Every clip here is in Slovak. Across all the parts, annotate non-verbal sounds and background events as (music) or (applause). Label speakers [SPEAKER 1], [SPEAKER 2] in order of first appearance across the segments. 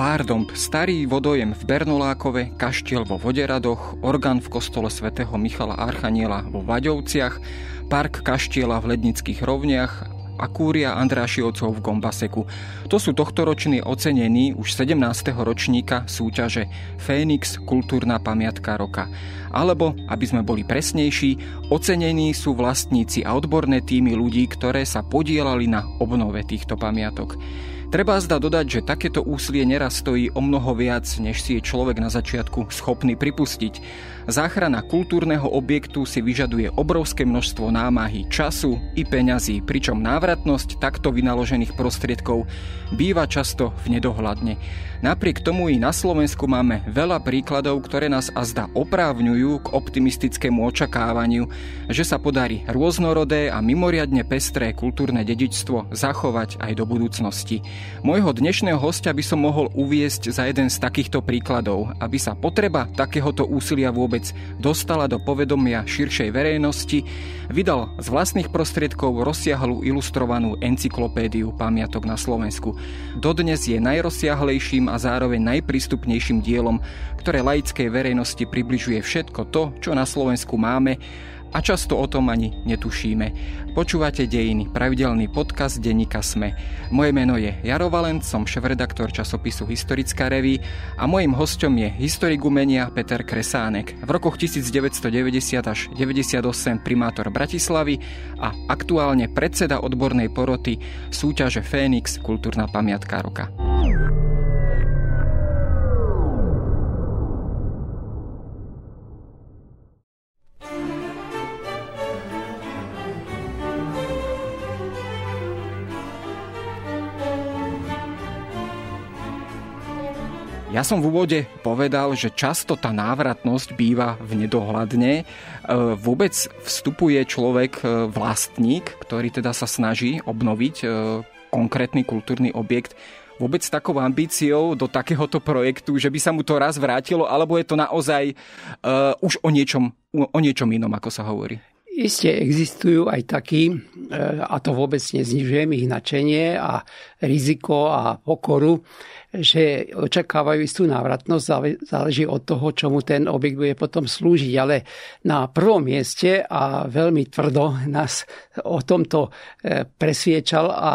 [SPEAKER 1] Várdomb, starý vodojem v Bernolákove, kaštiel vo Voderadoch, orgán v kostole svätého Michala Archaniela vo Vaďovciach, park kaštiela v Lednických rovniach a kúria Andrášiovcov v Gombaseku. To sú tohtoroční ocenení už 17. ročníka súťaže Fénix Kultúrna pamiatka roka. Alebo, aby sme boli presnejší, ocenení sú vlastníci a odborné týmy ľudí, ktoré sa podielali na obnove týchto pamiatok. Treba zda dodať, že takéto úsilie neraz stojí o mnoho viac, než si je človek na začiatku schopný pripustiť. Záchrana kultúrneho objektu si vyžaduje obrovské množstvo námahy, času i peňazí, pričom návratnosť takto vynaložených prostriedkov býva často v nedohľadne. Napriek tomu i na Slovensku máme veľa príkladov, ktoré nás azda oprávňujú k optimistickému očakávaniu, že sa podarí rôznorodé a mimoriadne pestré kultúrne dedičstvo zachovať aj do budúcnosti. Mojho dnešného hostia by som mohol uviesť za jeden z takýchto príkladov, aby sa potreba takéhoto úsilia vôbec vôbec dostala do povedomia širšej verejnosti, vydal z vlastných prostriedkov rozsiahlu ilustrovanú encyklopédiu pamiatok na Slovensku. Dodnes je najrozsiahlejším a zároveň najprístupnejším dielom, ktoré laickej verejnosti približuje všetko to, čo na Slovensku máme a často o tom ani netušíme. Počúvate Dejiny, pravidelný podcast denníka Sme. Moje meno je Jaro Valent, som šéf-redaktor časopisu Historická reví a mojim hostom je historik umenia Peter Kresánek. V rokoch 1990 až 98 primátor Bratislavy a aktuálne predseda odbornej poroty súťaže Fénix Kultúrna pamiatka roka. Ja som v úvode povedal, že často tá návratnosť býva v nedohľadne. E, vôbec vstupuje človek, e, vlastník, ktorý teda sa snaží obnoviť e, konkrétny kultúrny objekt vôbec s takou ambíciou do takéhoto projektu, že by sa mu to raz vrátilo, alebo je to naozaj uh, už o
[SPEAKER 2] niečom, o niečom inom, ako sa hovorí? Isté existujú aj takí, e, a to vôbec neznižujem ich načenie a riziko a pokoru, že očakávajú istú návratnosť, záleží od toho, čomu ten objekt bude potom slúžiť. Ale na prvom mieste a veľmi tvrdo nás o tomto e, presviečal a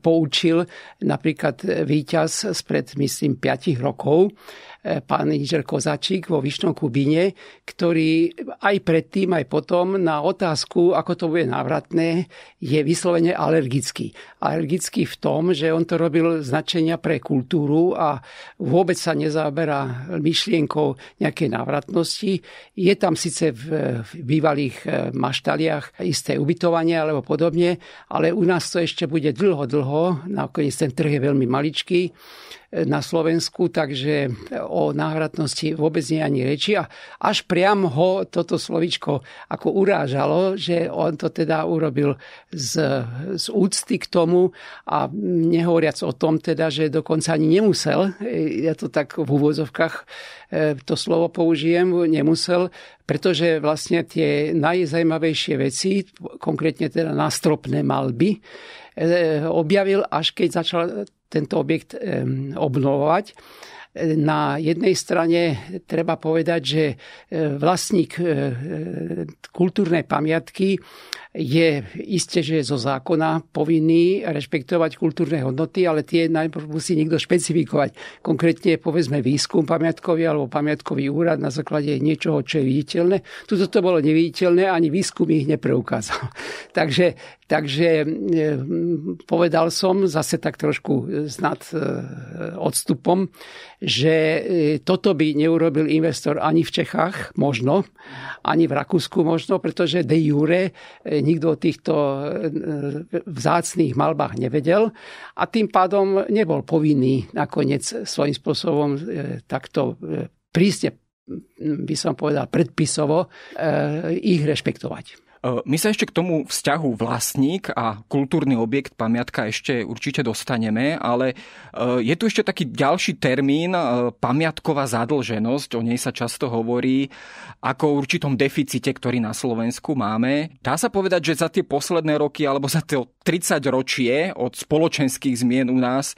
[SPEAKER 2] poučil napríklad víťaz spred, myslím, 5 rokov, E, pán inžer Kozačík vo Vyšnom Kubine, ktorý aj predtým, aj potom na otázku, ako to bude návratné, je vyslovene alergický. Alergický v tom, že on to robil značenia pre kultúru a vôbec sa nezáberá myšlienkou nejakej návratnosti. Je tam síce v, v bývalých e, maštaliach isté ubytovanie alebo podobne, ale u nás to ešte bude dlho, dlho. Nakoniec ten trh je veľmi maličký na Slovensku, takže o návratnosti vôbec nie ani reči. A až priam ho toto slovičko ako urážalo, že on to teda urobil z, z úcty k tomu a nehovoriac o tom teda, že dokonca ani nemusel, ja to tak v úvozovkách e, to slovo použijem, nemusel, pretože vlastne tie najzajímavejšie veci, konkrétne teda nástropné malby, e, objavil, až keď začal tento objekt obnovovať. Na jednej strane treba povedať, že vlastník kultúrnej pamiatky je isté, že je zo zákona povinný rešpektovať kultúrne hodnoty, ale tie najprv musí niekto špecifikovať. Konkrétne povedzme výskum pamiatkový alebo pamiatkový úrad na základe niečoho, čo je viditeľné. Tuto to bolo neviditeľné, ani výskum ich nepreukázal. (laughs) takže, takže e, povedal som zase tak trošku e, nad e, odstupom, že toto by neurobil investor ani v Čechách, možno, ani v Rakúsku možno, pretože de jure nikto o týchto e, e, vzácných malbách nevedel a tým pádom nebol povinný nakoniec svojím spôsobom e, takto prísne by som povedal predpisovo, ich rešpektovať.
[SPEAKER 1] Ehm, my sa ešte k tomu vzťahu vlastník a kultúrny objekt pamiatka ešte určite dostaneme, ale ehm, je tu ešte taký ďalší termín ehm, pamiatková zadlženosť, o nej sa často hovorí ako o určitom deficite, ktorý na Slovensku máme. Dá sa povedať, že za tie posledné roky alebo za tie 30 ročie od spoločenských zmien u nás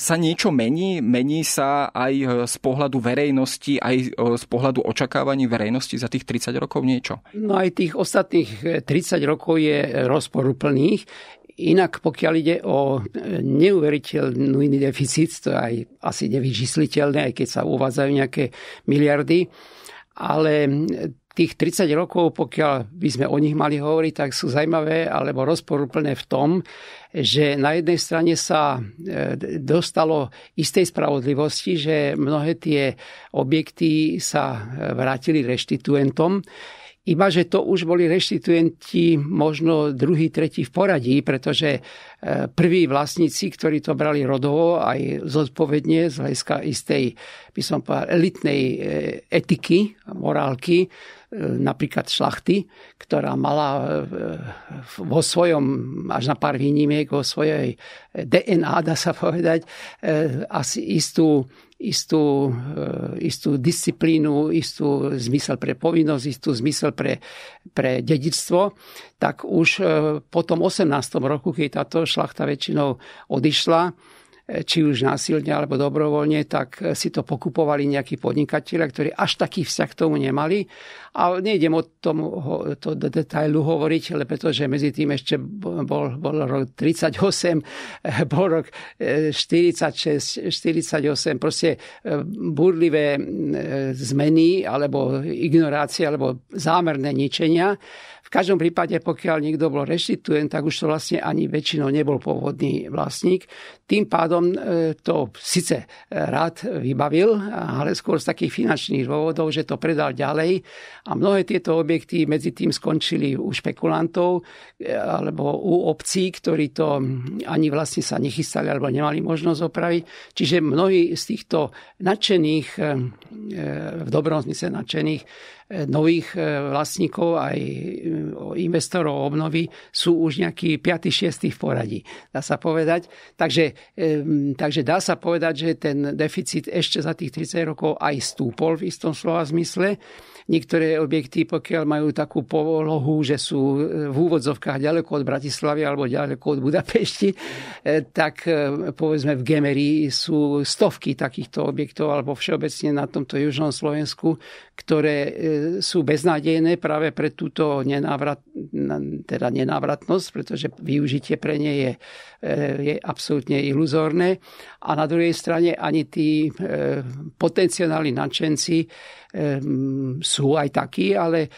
[SPEAKER 1] sa niečo mení, mení sa aj z pohľadu verejnosti, aj z pohľadu očakávaní verejnosti za
[SPEAKER 2] tých 30 rokov niečo. No aj tých ostatných tých 30 e, rokov je e, rozporuplných. Inak pokiaľ ide o e, neuveriteľný deficit, to je aj asi nevyčísliteľné, aj keď sa uvádzajú nejaké miliardy, ale tých 30 rokov, pokiaľ by sme o nich mali hovoriť, tak sú zaujímavé alebo rozporúplné v tom, že na jednej strane sa dostalo istej spravodlivosti, že mnohé tie objekty sa vrátili reštituentom. Iba, že to už boli reštituenti možno druhý, tretí v poradí, pretože e, prví vlastníci, ktorí to brali rodovo aj zodpovedne z hľadiska istej, by som povedal, elitnej e, etiky, morálky, e, napríklad šlachty, ktorá mala vo svojom, až na pár výnimiek, vo svojej DNA, dá sa povedať, asi istú istú, eh, istú disciplínu, istú zmysel pre povinnosť, istú zmysel pre, pre dedictvo, tak už eh, po tom 18. roku, keď táto šlachta väčšinou odišla, E, či už násilne alebo dobrovoľne, tak e, si to pokupovali nejakí podnikatelia, ktorí až taký vzťah k tomu nemali. A nejdem o tom to detailu hovoriť, ale pretože medzi tým ešte bol, bol rok 38, e, bol rok 46, 48, proste burlivé zmeny alebo ignorácie alebo zámerné ničenia každom prípade, pokiaľ niekto bol reštituen, tak už to vlastne ani väčšinou nebol pôvodný vlastník. Tým pádom e, to síce rád vybavil, ale skôr z takých finančných dôvodov, že to predal ďalej. A mnohé tieto objekty medzi tým skončili u špekulantov e, alebo u obcí, ktorí to ani vlastne sa nechystali alebo nemali možnosť opraviť. Čiže mnohí z týchto nadšených, e, v dobrom zmysle nadšených, E, nových e, vlastníkov, aj e, investorov obnovy sú už nejaký 5. 6. v poradí. Dá sa povedať. Takže, takže dá sa povedať, že ten deficit ešte za tých 30 rokov aj stúpol v istom slova zmysle. Niektoré objekty, pokiaľ majú takú polohu, že sú v úvodzovkách ďaleko od Bratislavy alebo ďaleko od Budapešti, tak povedzme v Gemerii sú stovky takýchto objektov alebo všeobecne na tomto južnom Slovensku, ktoré sú beznádejné práve pre túto nenávrat, teda nenávratnosť, pretože využitie pre ne je, eh, je absolútne iluzórne. A na druhej strane ani tí eh, potenciálni nadšenci eh, sú aj takí, ale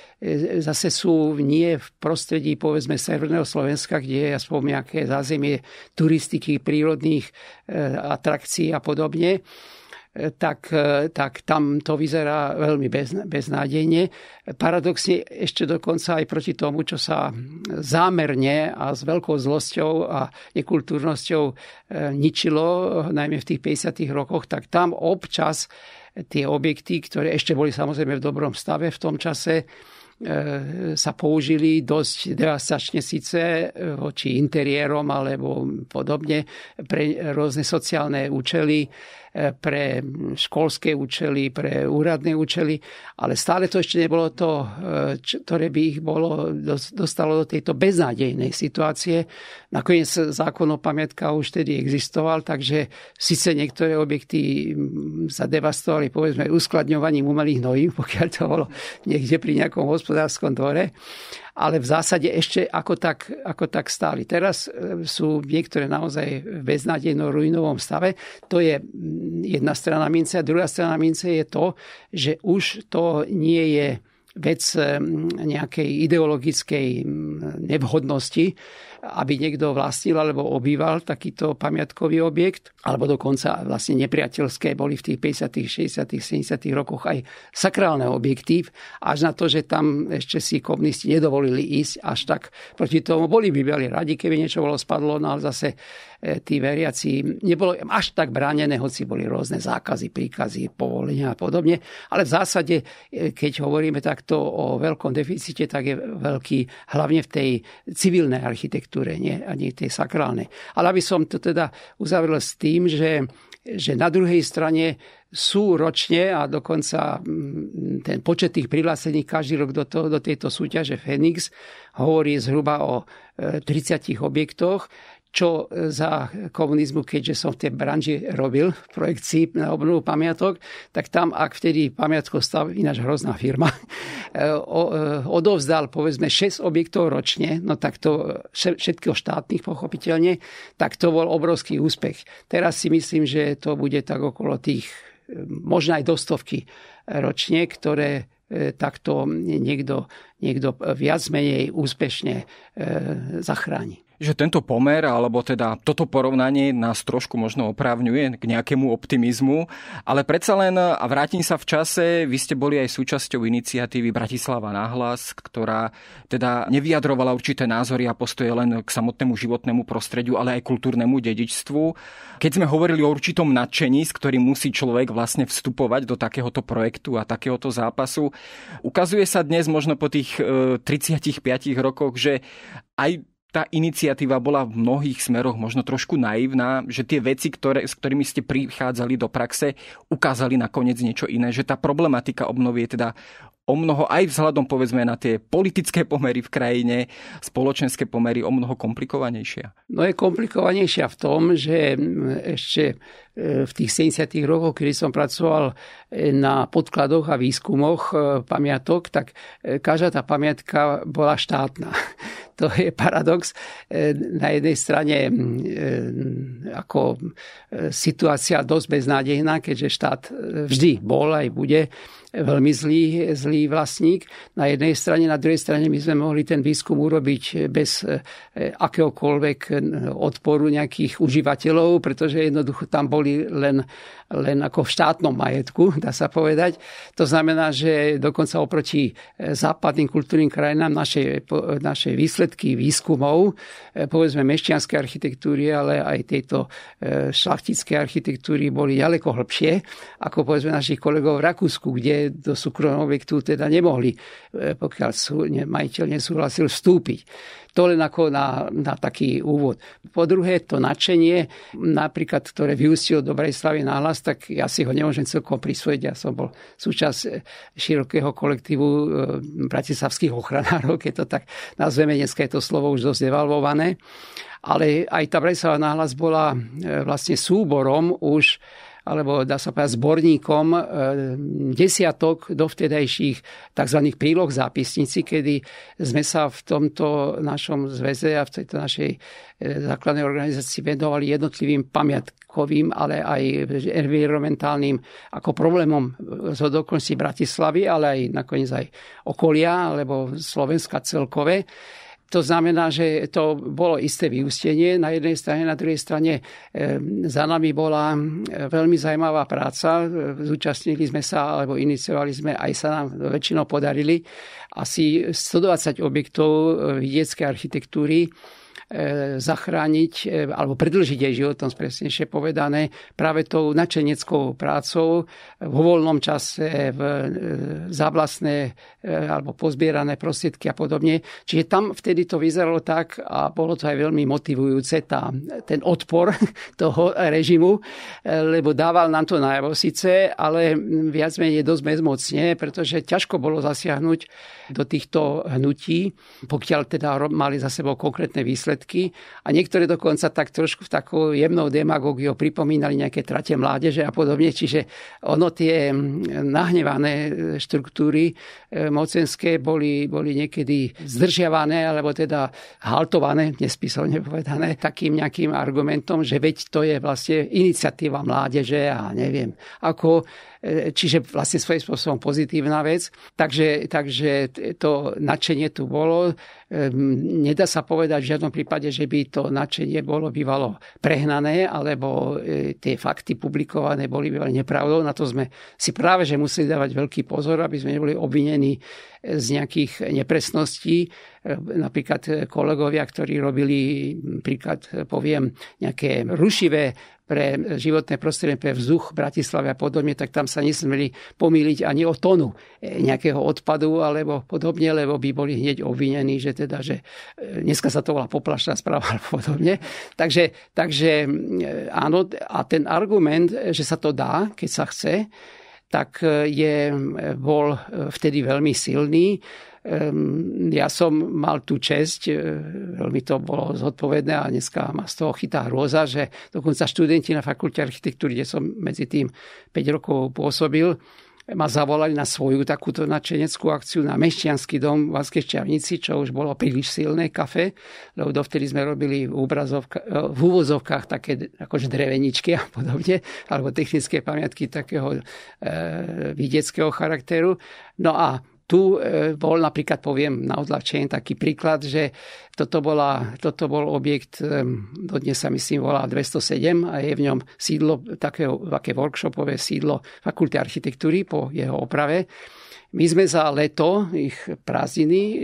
[SPEAKER 2] zase sú nie v prostredí povedzme Severného Slovenska, kde je aspoň nejaké zázemie turistiky, prírodných atrakcií a podobne tak, e, tak tam to vyzerá veľmi bez, beznádejne. Paradoxne ešte dokonca aj proti tomu, čo sa zámerne a s veľkou zlosťou a nekultúrnosťou e, ničilo, najmä v tých 50. rokoch, tak tam občas tie objekty, ktoré ešte boli samozrejme v dobrom stave v tom čase, e, sa použili dosť devastačne síce voči interiérom alebo podobne pre rôzne sociálne účely pre školské účely, pre úradné účely, ale stále to ešte nebolo to, e, ktoré by ich bolo, dostalo do tejto beznádejnej situácie. Nakoniec zákon o pamiatka už tedy existoval, takže síce niektoré objekty sa devastovali povedzme uskladňovaním umelých hnojív, (laughs) pokiaľ to bolo niekde pri nejakom hospodárskom dvore, ale v zásade ešte ako tak, ako tak stáli. Teraz e, sú niektoré naozaj v beznádejno ruinovom stave. To je jedna strana mince a druhá strana mince je to, že už to nie je vec nejakej ideologickej nevhodnosti, aby niekto vlastnil alebo obýval takýto pamiatkový objekt, alebo dokonca vlastne nepriateľské boli v tých 50., 60., 70. rokoch aj sakrálne objekty, až na to, že tam ešte si komunisti nedovolili ísť až tak proti tomu. Boli by boli radi, keby niečo bolo spadlo, no ale zase E, tí veriaci nebolo až tak bránené, hoci boli rôzne zákazy, príkazy, povolenia a podobne. Ale v zásade, e, keď hovoríme takto o veľkom deficite, tak je veľký hlavne v tej civilnej architektúre, nie ani tej sakrálnej. Ale aby som to teda uzavrel s tým, že že na druhej strane sú ročne a dokonca mm, ten počet tých prihlásení každý rok do, to, do tejto súťaže Fenix hovorí zhruba o 30 e, objektoch čo e, za komunizmu, keďže som v tej branži robil v projekcii na obnovu pamiatok, tak tam, ak vtedy stav, ináč hrozná firma, (laughs) e, e, odovzdal povedzme 6 objektov ročne, no tak to všetkých štátnych pochopiteľne, tak to bol obrovský úspech. Teraz si myslím, že to bude tak okolo tých možno aj dostovky ročne, ktoré takto niekto, niekto viac menej úspešne zachráni
[SPEAKER 1] že tento pomer, alebo teda toto porovnanie nás trošku možno oprávňuje k nejakému optimizmu, ale predsa len, a vrátim sa v čase, vy ste boli aj súčasťou iniciatívy Bratislava náhlas, ktorá teda nevyjadrovala určité názory a postoje len k samotnému životnému prostrediu, ale aj kultúrnemu dedičstvu. Keď sme hovorili o určitom nadšení, s ktorým musí človek vlastne vstupovať do takéhoto projektu a takéhoto zápasu, ukazuje sa dnes možno po tých 35 eh, rokoch, že aj tá iniciatíva bola v mnohých smeroch možno trošku naivná, že tie veci, ktoré, s ktorými ste prichádzali do praxe, ukázali nakoniec niečo iné, že tá problematika obnovy je teda o mnoho aj vzhľadom povedzme na tie politické pomery v krajine, spoločenské pomery o mnoho komplikovanejšia?
[SPEAKER 2] No je komplikovanejšia v tom, že mm, ešte e, v tých 70. rokoch, kedy som pracoval e, na podkladoch a výskumoch e, pamiatok, tak každá tá pamiatka bola štátna to je paradox. E, na jednej strane e, ako e, situácia dosť beznádejná, keďže štát vždy bol aj bude veľmi zlý, zlý vlastník. Na jednej strane, na druhej strane my sme mohli ten výskum urobiť bez e, akéhokoľvek e, odporu nejakých užívateľov, pretože jednoducho tam boli len, len ako v štátnom majetku, (laughs) dá sa povedať. To znamená, že dokonca oproti e, západným kultúrnym krajinám naše, naše výsledky výskumov, povedzme mešťanskej architektúry, ale aj tejto šlachtickej architektúry boli ďaleko hlbšie ako povedzme našich kolegov v Rakúsku, kde do súkromného objektu teda nemohli, e, pokiaľ sú, ne, majiteľ nesúhlasil, vstúpiť. To len ako na, na taký úvod. Po druhé, to nadšenie, napríklad, ktoré vyústilo do Brejslavy náhlas, tak ja si ho nemôžem celkom prisvojiť. Ja som bol súčasť e, širokého kolektívu e, bratislavských ochranárov, keď to tak nazveme. Dneska je to slovo už dosť devalvované. Ale aj tá Brejslava náhlas bola vlastne súborom už alebo dá sa povedať zborníkom e, desiatok dovtedajších tzv. príloh zápisníci, kedy sme sa v tomto našom zväze a v tejto našej e, základnej organizácii venovali jednotlivým pamiatkovým, ale aj environmentálnym ako problémom z dokonci Bratislavy, ale aj nakoniec aj okolia, alebo Slovenska celkové. To znamená, že to bolo isté vyústenie na jednej strane, na druhej strane e, za nami bola e, veľmi zaujímavá práca. E, zúčastnili sme sa, alebo iniciovali sme, aj sa nám väčšinou podarili asi 120 objektov vidieckej architektúry, E, zachrániť e, alebo predlžiť jej tam presnejšie povedané, práve tou načeneckou prácou vo voľnom čase e, v záblasné alebo pozbierané prostriedky a podobne. Čiže tam vtedy to vyzeralo tak a bolo to aj veľmi motivujúce tá, ten odpor (laughs) toho režimu, lebo dával nám to najavo síce, ale viac menej dosť bezmocne, pretože ťažko bolo zasiahnuť do týchto hnutí, pokiaľ teda mali za sebou konkrétne výsledky výsledky a niektoré dokonca tak trošku v takou jemnou demagógiou pripomínali nejaké trate mládeže a podobne. Čiže ono tie mm, nahnevané e, štruktúry e, mocenské boli, boli niekedy zdržiavané alebo teda haltované, nespísovne povedané, takým nejakým argumentom, že veď to je vlastne iniciatíva mládeže a neviem. Ako E, čiže vlastne svojím spôsobom pozitívna vec. Takže, takže to nadšenie tu bolo. E, nedá sa povedať v žiadnom prípade, že by to nadšenie bolo bývalo prehnané, alebo e, tie fakty publikované boli bývali nepravdou. Na to sme si práve že museli dávať veľký pozor, aby sme neboli obvinení z nejakých nepresností. Napríklad kolegovia, ktorí robili, príklad poviem, nejaké rušivé pre životné prostredie, pre vzduch Bratislave a podobne, tak tam sa nesmeli pomýliť ani o tonu nejakého odpadu alebo podobne, lebo by boli hneď obvinení, že teda, že e, dneska sa to volá poplašná správa alebo podobne. Takže, takže e, áno, a ten argument, že sa to dá, keď sa chce, tak e, je, e, bol e, vtedy veľmi silný. Ehm, ja som mal tú česť, veľmi to bolo zodpovedné a dneska ma z toho chytá hrôza, že dokonca študenti na fakulte architektúry, kde som medzi tým 5 rokov pôsobil, ma zavolali na svoju takúto nadšeneckú akciu na Mešťanský dom v Váskej Šťavnici, čo už bolo príliš silné kafe, lebo dovtedy sme robili v, e, v úvozovkách také akože dreveničky a podobne, alebo technické pamiatky takého e, videckého charakteru. No a tu e, bol napríklad, poviem na odľahčenie taký príklad, že toto, bola, toto bol objekt, e, dodnes sa myslím volá 207 a je v ňom sídlo, také, také workshopové sídlo fakulty architektúry po jeho oprave. My sme za leto, ich prázdniny e,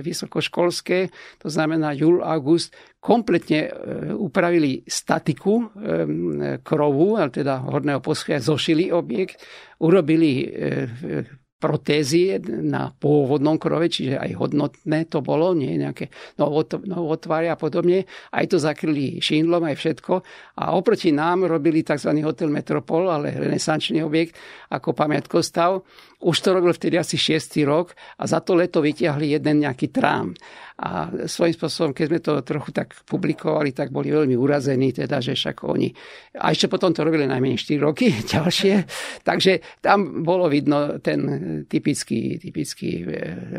[SPEAKER 2] vysokoškolské, to znamená júl, august, kompletne upravili statiku krovu, ale teda horného poschodia, zošili objekt, urobili protézy na pôvodnom krove, čiže aj hodnotné to bolo, nie nejaké novotvary a podobne. Aj to zakryli šindlom, aj všetko. A oproti nám robili tzv. hotel Metropol, ale renesančný objekt ako pamiatkostav. Už to robil vtedy asi 6. rok a za to leto vyťahli jeden nejaký trám. A svojím spôsobom, keď sme to trochu tak publikovali, tak boli veľmi urazení, teda, že však oni... A ešte potom to robili najmenej 4 roky (laughs) ďalšie. Takže tam bolo vidno ten typický, typický e,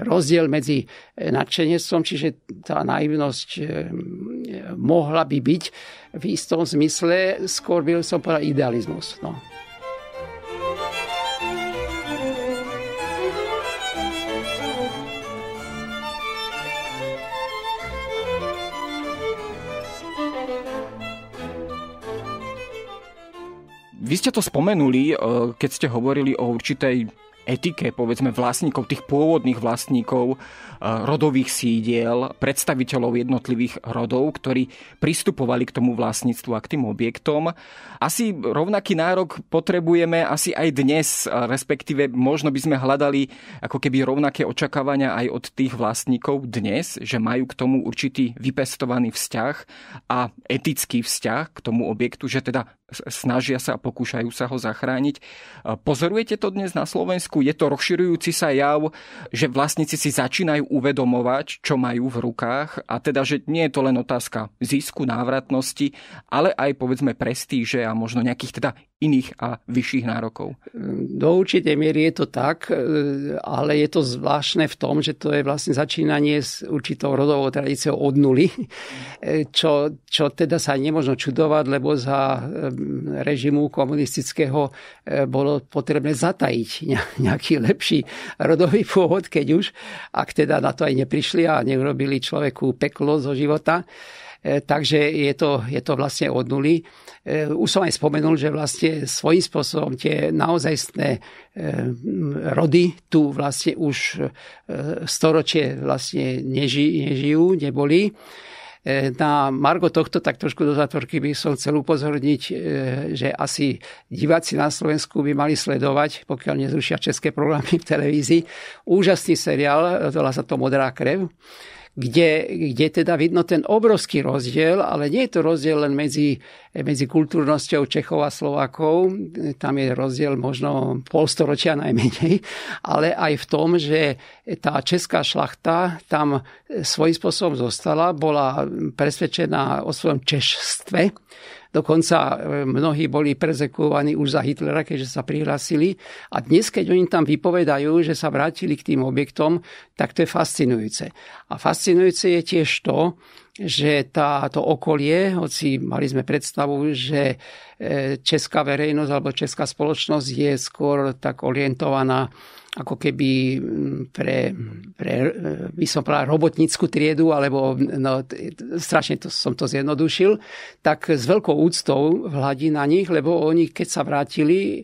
[SPEAKER 2] rozdiel medzi e, nadšenestvom, čiže tá naivnosť e, mohla by byť v istom zmysle, skôr by som povedal idealizmus. No.
[SPEAKER 1] Vy ste to spomenuli, e, keď ste hovorili o určitej etike, povedzme, vlastníkov, tých pôvodných vlastníkov e, rodových sídiel, predstaviteľov jednotlivých rodov, ktorí pristupovali k tomu vlastníctvu a k tým objektom. Asi rovnaký nárok potrebujeme asi aj dnes, e, respektíve možno by sme hľadali ako keby rovnaké očakávania aj od tých vlastníkov dnes, že majú k tomu určitý vypestovaný vzťah a etický vzťah k tomu objektu, že teda snažia sa a pokúšajú sa ho zachrániť. Pozorujete to dnes na Slovensku? Je to rozširujúci sa jav, že vlastníci si začínajú uvedomovať, čo majú v rukách a teda, že nie je to len otázka zisku, návratnosti, ale aj povedzme prestíže a možno nejakých teda iných a vyšších nárokov.
[SPEAKER 2] Do určitej miery je to tak, e, ale je to zvláštne v tom, že to je vlastne začínanie s určitou rodovou tradíciou od nuly, (laughs) e, čo, čo teda sa nemôžno čudovať, lebo za e, režimu komunistického bolo potrebné zatajiť (laughs) nejaký lepší rodový pôvod, keď už, ak teda na to aj neprišli a neurobili človeku peklo zo života. E, takže je to, je to vlastne od nuly. E, už som aj spomenul, že vlastne svojím spôsobom tie naozajstné e, rody tu vlastne už storočie vlastne neži, nežijú, neboli. Na Margo tohto tak trošku do zatvorky by som chcel upozorniť, že asi diváci na Slovensku by mali sledovať, pokiaľ nezrušia české programy v televízii, úžasný seriál, volá sa to Modrá krev kde, kde teda vidno ten obrovský rozdiel, ale nie je to rozdiel len medzi, medzi kultúrnosťou Čechov a Slovákov, tam je rozdiel možno polstoročia najmenej, ale aj v tom, že tá česká šlachta tam svojím spôsobom zostala, bola presvedčená o svojom češstve, Dokonca e, mnohí boli prezekovaní už za Hitlera, keďže sa prihlásili. A dnes, keď oni tam vypovedajú, že sa vrátili k tým objektom, tak to je fascinujúce. A fascinujúce je tiež to, že táto okolie, hoci mali sme predstavu, že e, česká verejnosť alebo česká spoločnosť je skôr tak orientovaná ako keby mm, pre, pre eh, by som povedal, robotnícku triedu, alebo no, strašne to, som to zjednodušil, tak s veľkou úctou hľadí na nich, lebo oni, keď sa vrátili, eh,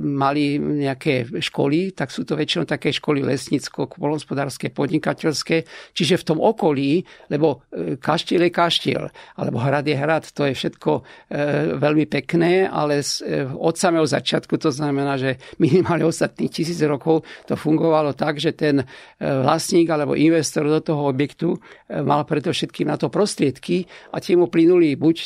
[SPEAKER 2] mali nejaké školy, tak sú to väčšinou také školy lesnícko, polnospodárske, podnikateľské, čiže v tom okolí, lebo eh, kaštiel je kaštiel, alebo hrad je hrad, to je všetko veľmi pekné, ale od samého začiatku, to znamená, že minimálne ostatných tisíc rokov to fungovalo tak, že ten e, vlastník alebo investor do toho objektu e, mal preto všetkým na to prostriedky a tie mu plynuli buď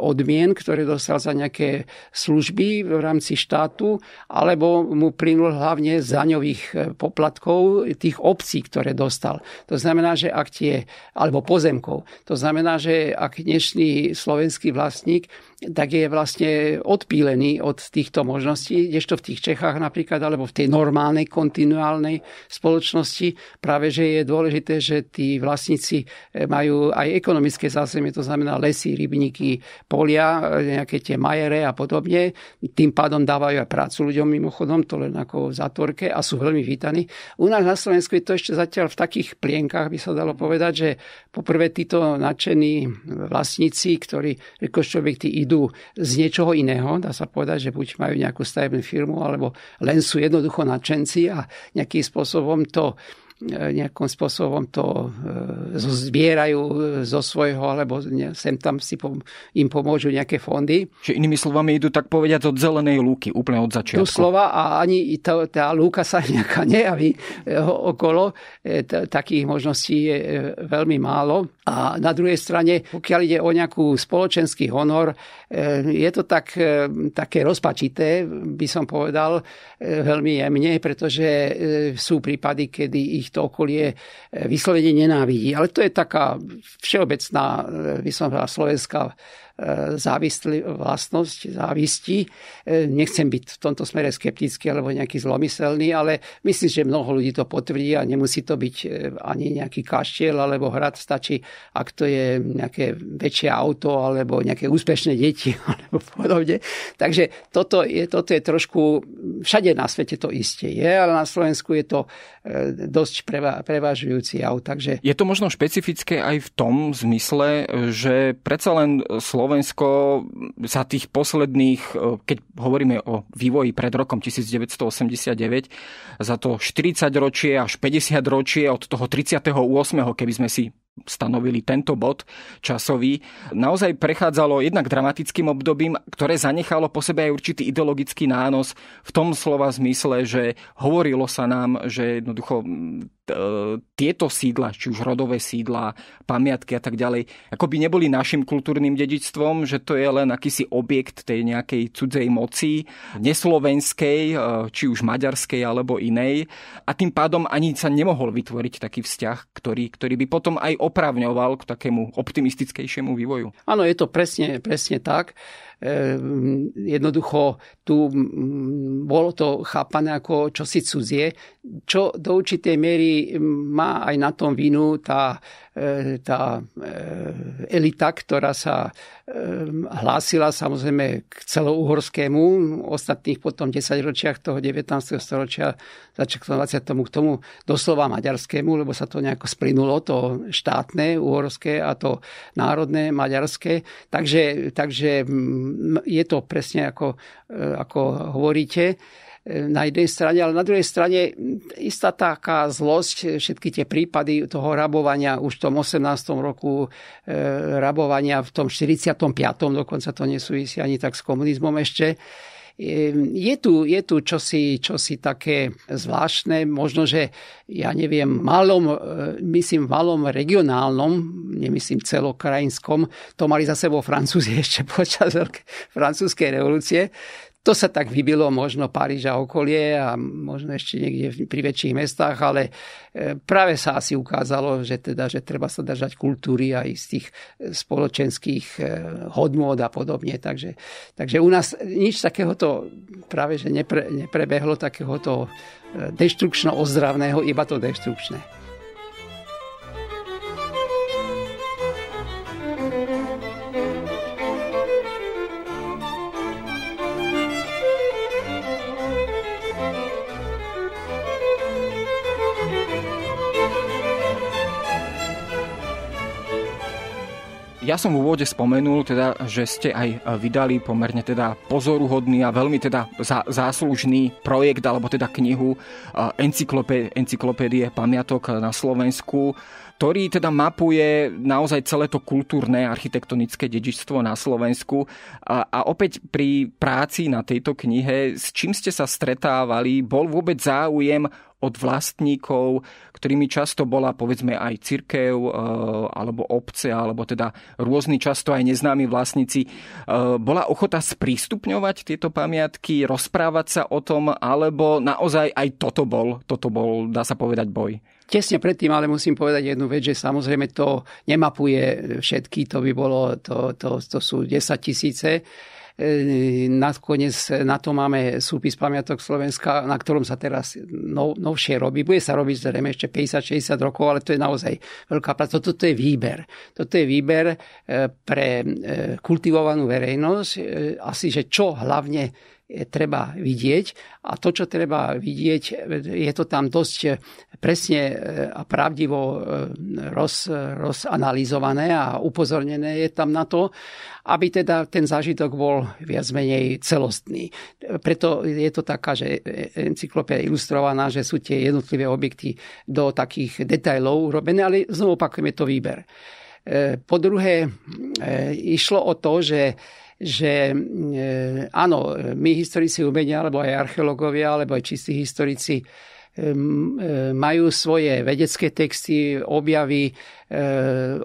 [SPEAKER 2] odmien, ktoré dostal za nejaké služby v rámci štátu, alebo mu plynul hlavne z daňových e, poplatkov tých obcí, ktoré dostal. To znamená, že ak tie, alebo pozemkov, to znamená, že ak dnešný slovenský vlastník tak je vlastne odpílený od týchto možností, kdežto v tých Čechách napríklad, alebo v tej normálnej, kontinuálnej spoločnosti, práve že je dôležité, že tí vlastníci eh, majú aj ekonomické zázemie, to znamená lesy, rybníky, polia, eh, nejaké tie majere a podobne. Tým pádom dávajú aj prácu ľuďom mimochodom, to len ako v zatvorke a sú veľmi vítaní. U nás na Slovensku je to ešte zatiaľ v takých plienkach, by sa dalo povedať, že poprvé títo nadšení vlastníci, ktorí rekonštruovali tí idú z niečoho iného, dá sa povedať, že buď majú nejakú stavebnú firmu, alebo len sú jednoducho nadšenci a nejakým spôsobom to e, nejakým spôsobom to e, zbierajú e, zo svojho, alebo sem tam si im pomôžu nejaké fondy. Čiže inými slovami idú tak povedať od zelenej lúky, úplne od začiatku. Tu slova a ani tá, tá lúka sa (laughs) nejaká nejaví okolo. Takých možností je veľmi málo. A na druhej strane, pokiaľ ide o nejakú spoločenský honor, e, je to tak, e, také rozpačité, by som povedal, e, veľmi jemne, pretože sú prípady, kedy ich to okolie vyslovene nenávidí. Ale to je taká všeobecná, by som povedal, slovenská závislý, vlastnosť závisti. E, nechcem byť v tomto smere skeptický alebo nejaký zlomyselný, ale myslím, že mnoho ľudí to potvrdí a nemusí to byť e, ani nejaký kaštiel alebo hrad. Stačí, ak to je nejaké väčšie auto alebo nejaké úspešné deti (laughs) alebo podobne. Takže toto je, toto je trošku, všade na svete to isté je, ale na Slovensku je to e, dosť prevažujúci jav. Takže...
[SPEAKER 1] Je to možno špecifické aj v tom zmysle, že predsa len Slovensko Slovensko za tých posledných, e, keď hovoríme o vývoji pred rokom 1989, za to 40 ročie až 50 ročie od toho 38. keby sme si stanovili tento bod časový, naozaj prechádzalo jednak dramatickým obdobím, ktoré zanechalo po sebe aj určitý ideologický nános v tom slova zmysle, že hovorilo sa nám, že jednoducho E, tieto sídla, či už rodové sídla, pamiatky a tak ďalej, akoby neboli našim kultúrnym dedičstvom, že to je len akýsi objekt tej nejakej cudzej moci, neslovenskej, e, či už maďarskej alebo inej. A tým pádom ani sa nemohol vytvoriť taký vzťah, ktorý, ktorý by potom aj opravňoval k takému optimistickejšiemu vývoju.
[SPEAKER 2] Áno, je to presne, presne tak. Ehm, jednoducho tu mm, bolo to chápané ako čosi cudzie, čo do určitej miery mm, má aj na tom vinu tá E, tá e, elita, ktorá sa e, hlásila samozrejme k celouhorskému, ostatných potom 10 ročiach toho 19. storočia, začiatkom 20. k tomu doslova maďarskému, lebo sa to nejako splinulo, to štátne uhorské a to národné maďarské. Takže, takže je to presne ako, ako hovoríte na jednej strane, ale na druhej strane istá taká zlosť, všetky tie prípady toho rabovania už v tom 18. roku, e, rabovania v tom 45. dokonca to nesúvisí ani tak s komunizmom ešte, e, je tu, je tu čosi, čosi také zvláštne, možno, že ja neviem, malom, e, myslím malom regionálnom, nemyslím celokrajinskom, to mali za sebou Francúzi (laughs) ešte počas francúzskej revolúcie, to sa tak vybilo možno Paríž a okolie a možno ešte niekde pri väčších mestách, ale e, práve sa asi ukázalo, že, teda, že treba sa držať kultúry aj z tých e, spoločenských e, hodnôt a podobne. Takže, takže u nás nič takéhoto práve že nepre, neprebehlo, takéhoto deštrukčno-ozdravného, iba to deštrukčné.
[SPEAKER 1] Ja som v úvode spomenul, teda, že ste aj e, vydali pomerne teda pozoruhodný a veľmi teda záslužný projekt alebo teda knihu e, Encyklopédie pamiatok na Slovensku ktorý teda mapuje naozaj celé to kultúrne architektonické dedičstvo na Slovensku. A, a opäť pri práci na tejto knihe, s čím ste sa stretávali, bol vôbec záujem od vlastníkov, ktorými často bola povedzme aj cirkev e, alebo obce, alebo teda rôzni často aj neznámi vlastníci. E, bola ochota sprístupňovať tieto pamiatky, rozprávať sa o
[SPEAKER 2] tom, alebo naozaj aj toto bol, toto bol, dá sa povedať, boj? Tesne predtým ale musím povedať jednu vec, že samozrejme to nemapuje všetky, to by bolo, to, to, to sú 10 tisíce. E, Nakoniec na to máme súpis pamiatok Slovenska, na ktorom sa teraz nov, novšie robí. Bude sa robiť zrejme ešte 50-60 rokov, ale to je naozaj veľká práca. Toto je výber. Toto je výber e, pre e, kultivovanú verejnosť. Asi, že čo hlavne treba vidieť. A to, čo treba vidieť, je to tam dosť e, presne e, a pravdivo e, roz, rozanalizované a upozornené je tam na to, aby teda ten zážitok bol viac menej celostný. Preto je to taká, že encyklopédia ilustrovaná, že sú tie jednotlivé objekty do takých detajlov urobené, ale znovu opakujeme je to výber. Po druhé, išlo o to, že že mm, e, áno, my historici umenia, alebo aj archeológovia, alebo aj čistí historici majú svoje vedecké texty, objavy,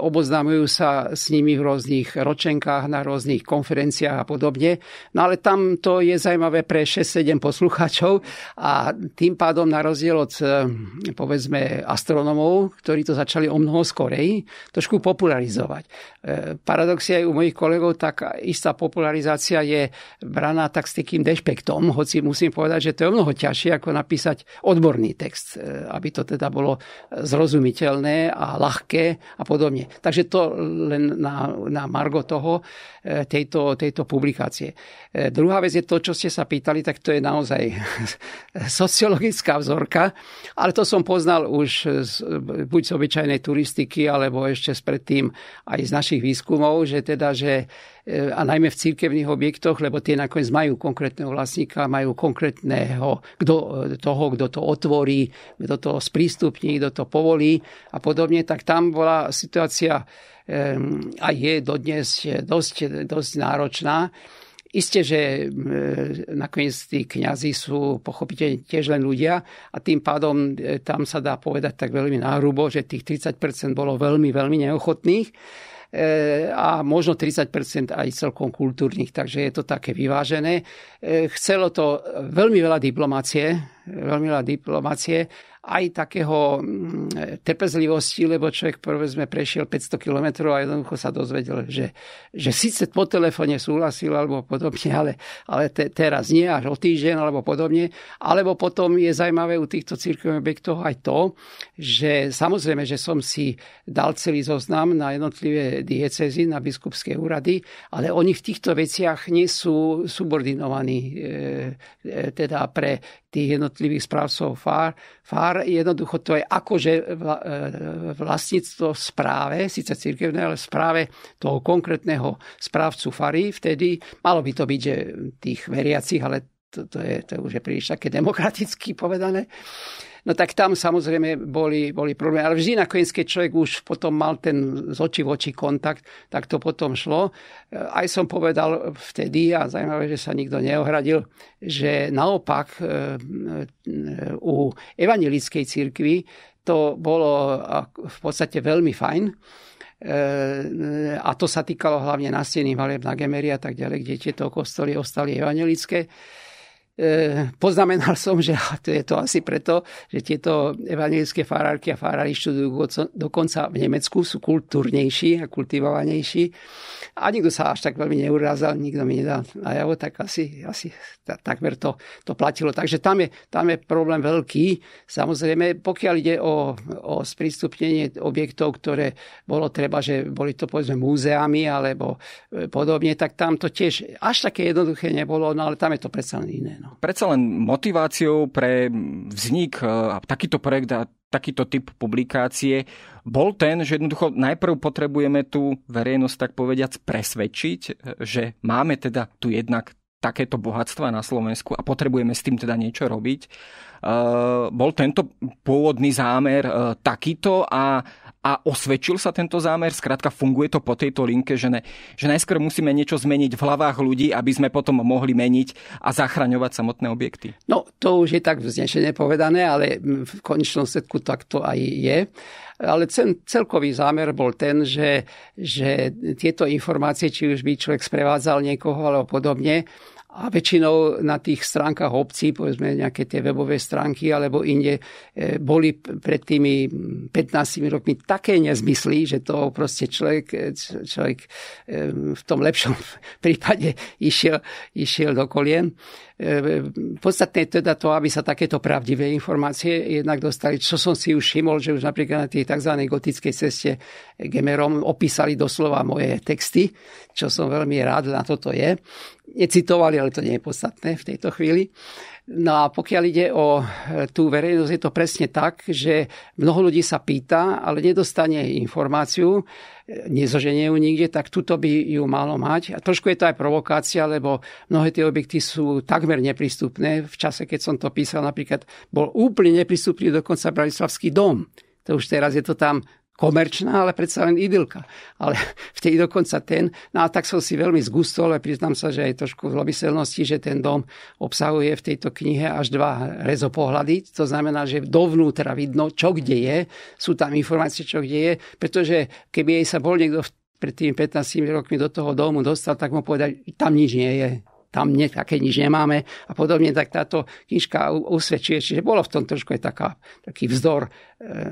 [SPEAKER 2] oboznámujú sa s nimi v rôznych ročenkách, na rôznych konferenciách a podobne. No ale tam to je zaujímavé pre 6-7 poslucháčov a tým pádom na rozdiel od povedzme astronomov, ktorí to začali o mnoho skorej, trošku popularizovať. Paradoxia aj u mojich kolegov, tak istá popularizácia je braná tak s takým dešpektom, hoci musím povedať, že to je o mnoho ťažšie ako napísať odbor odborný text, e, aby to teda bolo e, zrozumiteľné a ľahké a podobne. Takže to len na, na margo toho, E, tejto, tejto publikácie. E, druhá vec je to, čo ste sa pýtali, tak to je naozaj (laughs) sociologická vzorka, ale to som poznal už z, buď z obyčajnej turistiky, alebo ešte predtým aj z našich výskumov, že teda, že e, a najmä v církevných objektoch, lebo tie nakoniec majú konkrétneho vlastníka, majú konkrétneho kdo, toho, kto to otvorí, kto to sprístupní, kto to povolí a podobne, tak tam bola situácia a je dodnes dosť, dosť náročná. Isté, že nakoniec tí kniazy sú pochopite tiež len ľudia a tým pádom e, tam sa dá povedať tak veľmi náhrubo, že tých 30% bolo veľmi, veľmi neochotných e, a možno 30% aj celkom kultúrnych, takže je to také vyvážené. E, chcelo to veľmi veľa diplomácie, veľmi veľa diplomácie aj takého mm, trpezlivosti, lebo človek sme prešiel 500 kilometrov a jednoducho sa dozvedel, že, že síce po telefóne súhlasil alebo podobne, ale, ale te, teraz nie, až o týždeň alebo podobne. Alebo potom je zajímavé u týchto církevných objektov aj to, že samozrejme, že som si dal celý zoznam na jednotlivé diecezy, na biskupské úrady, ale oni v týchto veciach nie sú subordinovaní e, e, teda pre tých jednotlivých správcov FAR, FAR dar jednoducho to je akože e, vlastníctvo v správe, síce cirkevné, ale v správe toho konkrétneho správcu fary. Vtedy malo by to byť, že tých veriacich, ale to, to, je, to už je príliš také demokraticky povedané. No tak tam samozrejme boli, boli problémy. Ale vždy nakoniec, keď človek už potom mal ten z oči v oči kontakt, tak to potom šlo. Aj som povedal vtedy, a zaujímavé, že sa nikto neohradil, že naopak e, e, u evangelickej cirkvi to bolo v podstate veľmi fajn, e, a to sa týkalo hlavne nastených valieb na Gemery a tak ďalej, kde tieto kostoly ostali evangelické. E, poznamenal som, že (laughs) to je to asi preto, že tieto evangelické farárky a farári študujú dokonca v Nemecku, sú kultúrnejší a kultivovanejší. A nikto sa až tak veľmi neurázal, nikto mi nedal najavo, tak asi, asi takmer to, to platilo. Takže tam je, tam je problém veľký. Samozrejme, pokiaľ ide o, o sprístupnenie objektov, ktoré bolo treba, že boli to povedzme múzeami alebo e, podobne, tak tam to tiež až také jednoduché nebolo, no ale tam je to predsa iné. No.
[SPEAKER 1] Áno. Predsa len motiváciou pre vznik e, a takýto projekt a takýto typ publikácie bol ten, že jednoducho najprv potrebujeme tú verejnosť, tak povediac, presvedčiť, e, že máme teda tu jednak takéto bohatstva na Slovensku a potrebujeme s tým teda niečo robiť. E, bol tento pôvodný zámer takýto a a osvedčil sa tento zámer? Skrátka, funguje to po tejto linke, že, ne, že najskôr musíme niečo zmeniť v hlavách ľudí, aby sme potom mohli meniť a zachraňovať samotné objekty?
[SPEAKER 2] No, to už je tak vznešene povedané, ale v konečnom svetku tak to aj je. Ale cen, celkový zámer bol ten, že, že tieto informácie, či už by človek sprevádzal niekoho alebo podobne, a väčšinou na tých stránkach obcí, povedzme nejaké tie webové stránky alebo inde, e, boli pred tými 15 rokmi také nezmysly, že to proste človek, e, človek e, v tom lepšom (laughs) prípade išiel, išiel do kolien. Podstatné je teda to, aby sa takéto pravdivé informácie jednak dostali. Čo som si už všimol, že už napríklad na tej tzv. gotickej ceste Gemerom opísali doslova moje texty, čo som veľmi rád, na toto je necitovali, ale to nie je podstatné v tejto chvíli. No a pokiaľ ide o e, tú verejnosť, je to presne tak, že mnoho ľudí sa pýta, ale nedostane informáciu, e, nezoženie ju nikde, tak tuto by ju malo mať. A trošku je to aj provokácia, lebo mnohé tie objekty sú takmer neprístupné. V čase, keď som to písal, napríklad bol úplne neprístupný dokonca Bratislavský dom. To už teraz je to tam komerčná, ale predsa len idylka. Ale v tej dokonca ten, no a tak som si veľmi zgustol, ale priznám sa, že aj trošku v že ten dom obsahuje v tejto knihe až dva rezopohľady. To znamená, že dovnútra vidno, čo kde je, sú tam informácie, čo kde je, pretože keby jej sa bol niekto pred tými 15 rokmi do toho domu dostal, tak mu povedať, tam nič nie je tam nie, také nič nemáme a podobne, tak táto knižka usvedčuje, čiže bolo v tom trošku aj taká, taký vzdor. E,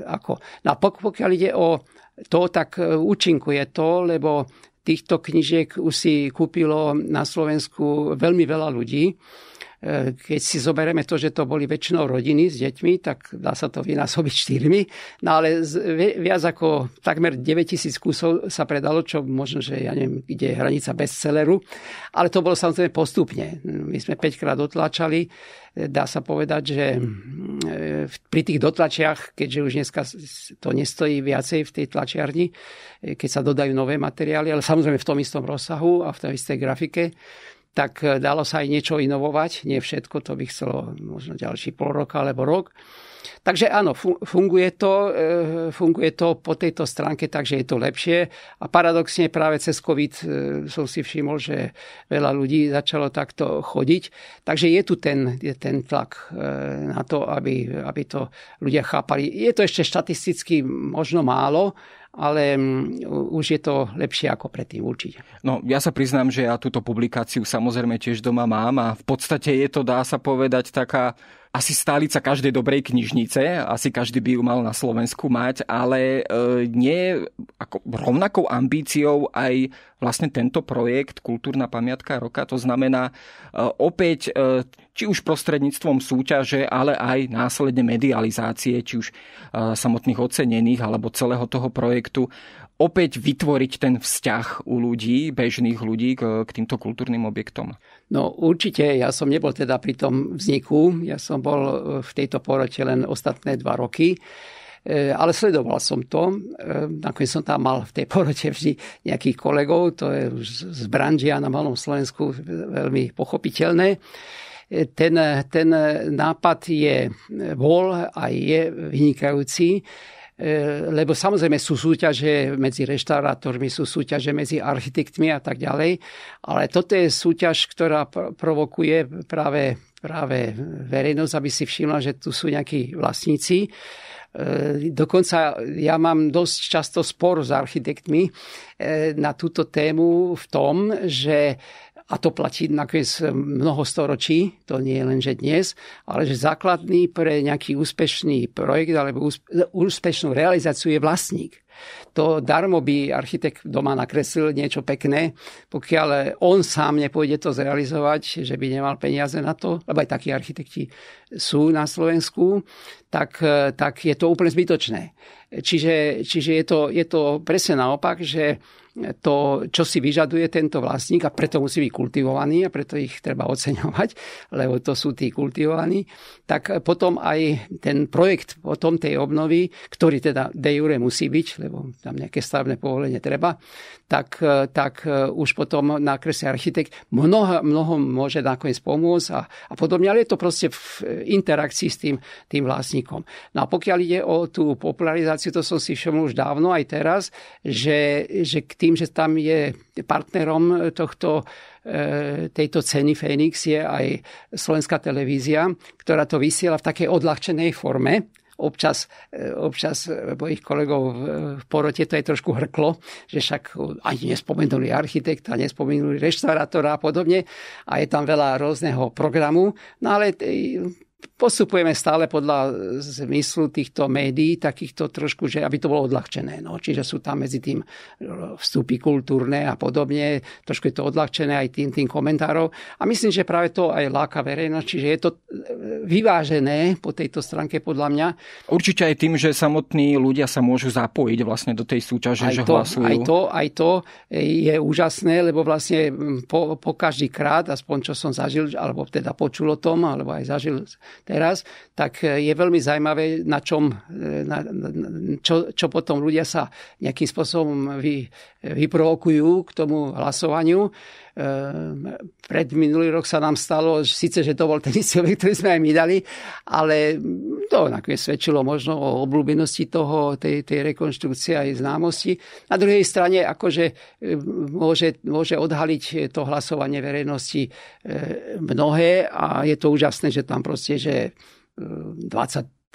[SPEAKER 2] ako. No a pokiaľ ide o to, tak e, účinkuje to, lebo týchto knižiek už si kúpilo na Slovensku veľmi veľa ľudí E, keď si zoberieme to, že to boli väčšinou rodiny s deťmi, tak dá sa to vynásobiť štyrmi. No ale viac ako takmer 9000 kusov sa predalo, čo možno, že ja neviem, kde je hranica bestselleru. Ale to bolo samozrejme postupne. My sme 5 krát dotlačali. E, dá sa povedať, že mm, e, pri tých dotlačiach, keďže už dneska to nestojí viacej v tej tlačiarni, keď sa dodajú nové materiály, ale samozrejme v tom istom rozsahu a v tej istej grafike, tak e, dalo sa aj niečo inovovať. Nie všetko, to by chcelo možno ďalší pol roka alebo rok. Takže áno, funguje to, e, funguje to po tejto stránke, takže je to lepšie. A paradoxne práve cez COVID e, som si všimol, že veľa ľudí začalo takto chodiť. Takže je tu ten, je ten tlak na to, aby, aby to ľudia chápali. Je to ešte štatisticky možno málo, ale mm, už je to lepšie ako predtým určite. No ja sa
[SPEAKER 1] priznám, že ja túto publikáciu samozrejme tiež doma mám a v podstate je to, dá sa povedať, taká asi stálica každej dobrej knižnice, asi každý by ju mal na Slovensku mať, ale e, nie ako rovnakou ambíciou aj vlastne tento projekt Kultúrna pamiatka roka, to znamená e, opäť e, či už prostredníctvom súťaže, ale aj následne medializácie, či už samotných ocenených alebo celého toho projektu, opäť vytvoriť ten vzťah u ľudí, bežných
[SPEAKER 2] ľudí k, k týmto kultúrnym objektom. No určite, ja som nebol teda pri tom vzniku, ja som bol e, v tejto porote len ostatné dva roky, e, ale sledoval som to. E, nakoniec som tam mal v tej porote vždy nejakých kolegov, to je už z branžia na Malom Slovensku veľmi pochopiteľné. Ten, ten nápad je, bol a je vynikajúci. E, lebo samozrejme sú súťaže medzi reštaurátormi, sú súťaže medzi architektmi a tak ďalej, ale toto je súťaž, ktorá provokuje práve, práve verejnosť, aby si všimla, že tu sú nejakí vlastníci. E, dokonca ja mám dosť často spor s architektmi e, na túto tému v tom, že a to platí nakoniec mnoho storočí, to nie je len, že dnes, ale že základný pre nejaký úspešný projekt alebo úspešnú realizáciu je vlastník. To darmo by architekt doma nakreslil niečo pekné, pokiaľ on sám nepôjde to zrealizovať, že by nemal peniaze na to, lebo aj takí architekti sú na Slovensku, tak, tak je to úplne zbytočné. Čiže, čiže je, to, je to presne naopak, že to, čo si vyžaduje tento vlastník a preto musí byť kultivovaný a preto ich treba oceňovať, (laughs) lebo to sú tí kultivovaní, tak potom aj ten projekt potom tej obnovy, ktorý teda de jure musí byť, lebo tam nejaké stavebné povolenie treba, tak, e, tak e, už potom na kresle architekt mnoho, mnoho môže nakoniec pomôcť a, a podobne, ale je to proste v e, interakcii s tým, tým vlastníkom. No a pokiaľ ide o tú popularizáciu, to som si všimol už dávno, aj teraz, že, že k tým, že tam je partnerom tohto tejto ceny Fénix je aj slovenská televízia, ktorá to vysiela v takej odľahčenej forme občas, e, občas e, mojich kolegov v porote to je trošku hrklo, že však ani nespomenuli architekta, nespomenuli reštaurátora a podobne a je tam veľa rôzneho programu, no ale postupujeme stále podľa zmyslu týchto médií, takýchto trošku, že aby to bolo odľahčené. No. Čiže sú tam medzi tým e, vstupy kultúrne a podobne, trošku je to odľahčené aj tým, tým komentárov. A myslím, že práve to aj láka verejnosť, čiže je to e, vyvážené po tejto stránke podľa mňa. Určite aj tým, že samotní ľudia sa môžu
[SPEAKER 1] zapojiť vlastne do tej súťaže, aj že to, hlasujú. Aj to,
[SPEAKER 2] aj to e, je úžasné, lebo vlastne po, po každý krát, aspoň čo som zažil, alebo teda počul o tom, alebo aj zažil teraz, tak e, je veľmi zaujímavé, na čom, e, na, čo, čo potom ľudia sa nejakým spôsobom vy, vyprovokujú k tomu hlasovaniu. E, pred minulý rok sa nám stalo, síce, že to bol ten istý ktorý sme aj my dali, ale to nakoniec svedčilo možno o obľúbenosti toho, tej, tej rekonštrukcie aj známosti. Na druhej strane, akože môže, môže odhaliť to hlasovanie verejnosti mnohé a je to úžasné, že tam proste, že 20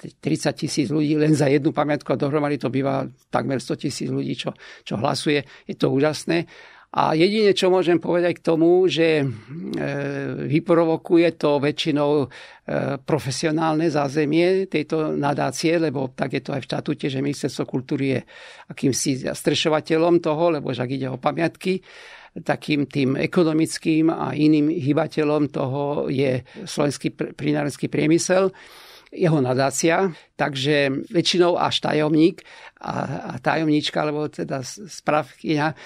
[SPEAKER 2] 30 eh, tisíc ľudí len za jednu pamiatku a dohromady to býva takmer 100 tisíc ľudí, čo, čo hlasuje. Je to úžasné. A jedine, čo môžem povedať k tomu, že eh, vyprovokuje to väčšinou eh, profesionálne zázemie tejto nadácie, lebo tak je to aj v štatúte, že ministerstvo kultúry je akýmsi strešovateľom toho, lebo však ide o pamiatky takým tým ekonomickým a iným hýbateľom toho je slovenský plinárenský priemysel jeho nadácia, takže väčšinou až tajomník a, a tajomnička, alebo teda spravkyňa e,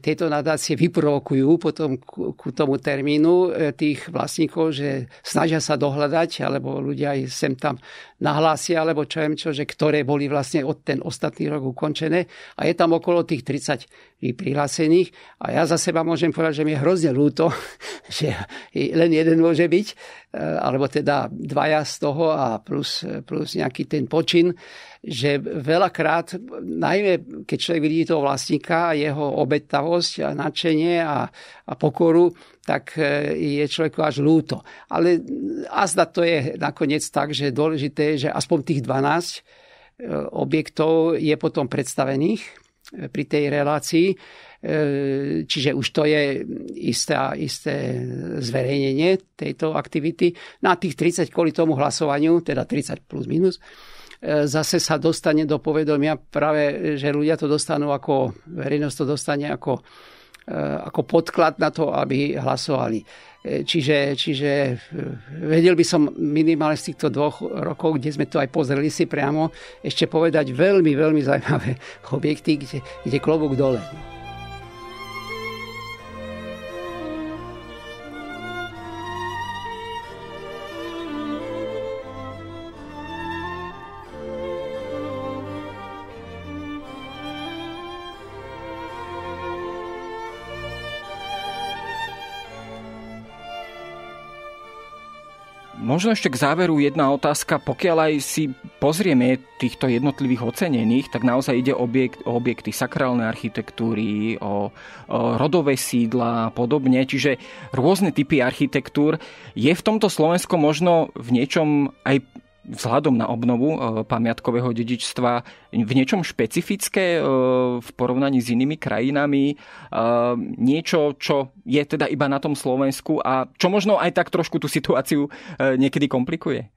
[SPEAKER 2] tieto nadácie vyprovokujú potom ku, ku tomu termínu e, tých vlastníkov, že snažia sa dohľadať, alebo ľudia aj sem tam nahlásia, alebo čo viem čo, že ktoré boli vlastne od ten ostatný rok ukončené. A je tam okolo tých 30 prihlásených. A ja za seba môžem povedať, že mi je hrozne ľúto, (laughs) že len jeden môže byť, e, alebo teda dvaja z toho a plus, plus nejaký ten počin že veľakrát, najmä keď človek vidí toho vlastníka, jeho obetavosť a nadšenie a, a pokoru, tak e, je človeku až lúto. Ale azda to je nakoniec tak, že je dôležité, že aspoň tých 12 e, objektov je potom predstavených e, pri tej relácii. Čiže už to je isté, isté zverejnenie tejto aktivity. Na tých 30 kvôli tomu hlasovaniu, teda 30 plus minus, E, zase sa dostane do povedomia práve, že ľudia to dostanú ako, verejnosť to dostane ako, e, ako podklad na to, aby hlasovali. E, čiže, čiže vedel by som minimálne z týchto dvoch rokov, kde sme to aj pozreli si priamo, ešte povedať veľmi, veľmi zaujímavé (laughs) objekty, kde, kde klobúk dole.
[SPEAKER 1] Možno ešte k záveru jedna otázka. Pokiaľ aj si pozrieme týchto jednotlivých ocenených, tak naozaj ide objekt, o objekty sakrálnej architektúry, o, o rodové sídla a podobne, čiže rôzne typy architektúr. Je v tomto Slovensko možno v niečom aj vzhľadom na obnovu e, pamiatkového dedičstva v niečom špecifické e, v porovnaní s inými krajinami? E, niečo, čo je teda iba na tom Slovensku a čo možno aj tak trošku tú situáciu niekedy komplikuje?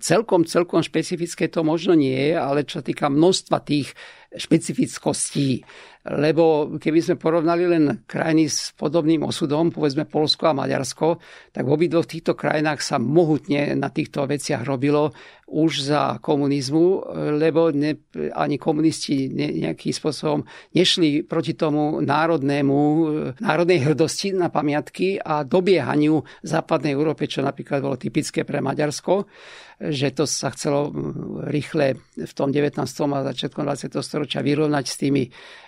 [SPEAKER 2] Celkom, celkom špecifické to možno nie je, ale čo týka množstva tých špecifickostí, lebo keby sme porovnali len krajiny s podobným osudom, povedzme Polsko a Maďarsko, tak v obidvoch týchto krajinách sa mohutne na týchto veciach robilo už za komunizmu, lebo ne, ani komunisti ne, nejakým spôsobom nešli proti tomu národnému, národnej hrdosti na pamiatky a dobiehaniu západnej Európe, čo napríklad bolo typické pre Maďarsko, že to sa chcelo mm, rýchle v tom 19. a začiatkom 20. storočia vyrovnať s tými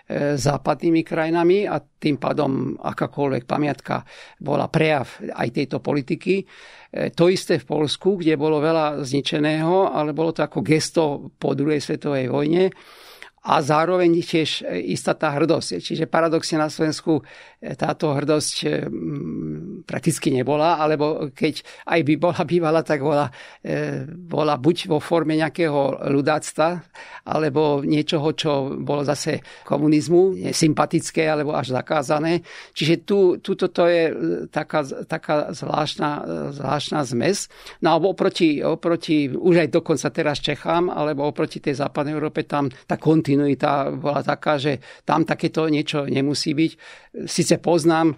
[SPEAKER 2] E, západnými krajinami a tým pádom akákoľvek pamiatka bola prejav aj tejto politiky. E, to isté v Polsku, kde bolo veľa zničeného, ale bolo to ako gesto po druhej svetovej vojne a zároveň tiež e, istá tá hrdosť. Čiže paradoxne na Slovensku e, táto hrdosť e, prakticky nebola, alebo keď aj by bola (laughs) bývala, tak bola, bola buď vo forme nejakého ľudáctva, alebo niečoho, čo bolo zase komunizmu, sympatické, alebo až zakázané. Čiže tu, tuto to je taká, taká zvláštna, zvláštna zmes. No alebo oproti, oproti, už aj dokonca teraz Čechám, alebo oproti tej západnej Európe, tam tá kontinuálna kontinuita bola taká, že tam takéto niečo nemusí byť. Sice poznám e,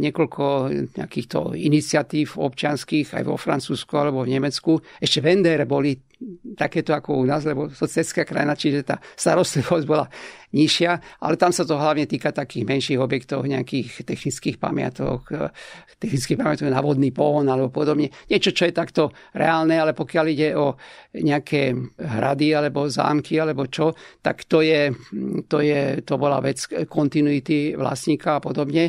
[SPEAKER 2] niekoľko nejakýchto iniciatív občianských aj vo Francúzsku alebo v Nemecku. Ešte Vendér boli takéto ako u nás, lebo socetská krajina, čiže tá starostlivosť bola nižšia, ale tam sa to hlavne týka takých menších objektov, nejakých technických pamiatok, eh, technických pamiatok na vodný pohon alebo podobne. Niečo, čo je takto reálne, ale pokiaľ ide o nejaké hrady alebo zámky alebo čo, tak to, je, to, je, to bola vec kontinuity vlastníka a podobne.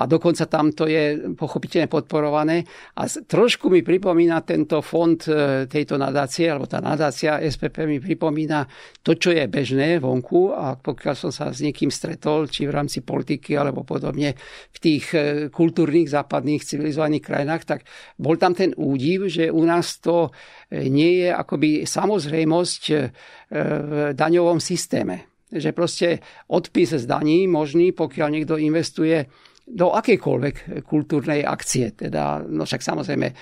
[SPEAKER 2] A dokonca tam to je pochopiteľne podporované. A trošku mi pripomína tento fond eh, tejto nadácie, alebo tá nadácia SPP mi pripomína to, čo je bežné vonku a pokiaľ som sa s niekým stretol, či v rámci politiky alebo podobne v tých e, kultúrnych západných civilizovaných krajinách, tak bol tam ten údiv, že u nás to e, nie je akoby samozrejmosť e, v daňovom systéme. Že proste odpis z daní možný, pokiaľ niekto investuje do akejkoľvek kultúrnej akcie. Teda, no však samozrejme, e,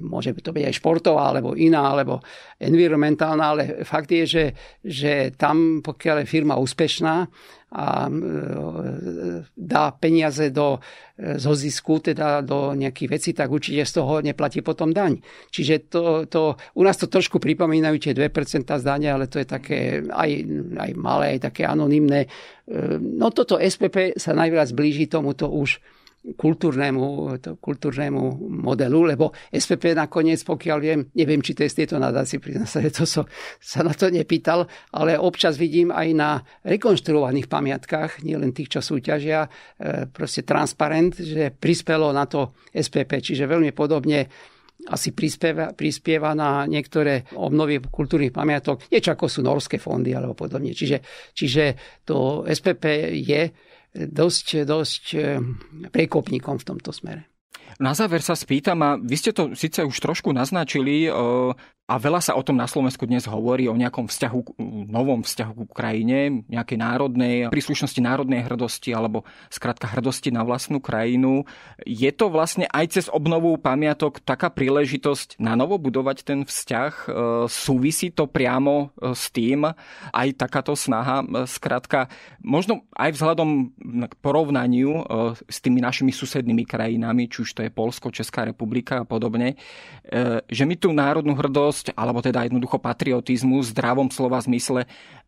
[SPEAKER 2] môže to byť aj športová, alebo iná, alebo environmentálna, ale fakt je, že, že tam, pokiaľ je firma úspešná a e, dá peniaze do, e, zo zisku, teda do nejakých vecí, tak určite z toho neplatí potom daň. Čiže to, to, u nás to trošku pripomínajú tie 2% z dania, ale to je také aj, aj malé, aj také anonimné. E, no toto SPP sa najviac blíži tomuto už kultúrnemu, to, kultúrnemu modelu, lebo SPP nakoniec, pokiaľ viem, neviem, či to je z tejto nadácii, priznám sa, (laughs) to som sa na to nepýtal, ale občas vidím aj na rekonštruovaných pamiatkách, nielen tých, čo súťažia, e, proste transparent, že prispelo na to SPP, čiže veľmi podobne asi prispieva, prispieva na niektoré obnovy kultúrnych pamiatok, niečo ako sú norské fondy alebo podobne. Čiže, čiže to SPP je dosť, dosť eh, prekopníkom v tomto smere.
[SPEAKER 1] Na záver sa spýtam, a vy ste to síce už trošku naznačili, e, a veľa sa o tom na Slovensku dnes hovorí, o nejakom vzťahu, novom vzťahu k krajine, nejakej národnej, príslušnosti národnej hrdosti, alebo skrátka hrdosti na vlastnú krajinu. Je to vlastne aj cez obnovu pamiatok taká príležitosť na novo budovať ten vzťah? E, súvisí to priamo e, s tým aj takáto snaha? Skrátka, možno aj vzhľadom k porovnaniu s tými našimi susednými krajinami, či už to je Polsko, Česká republika a podobne, e, že my tú národnú hrdosť, alebo teda jednoducho patriotizmu v zdravom slova zmysle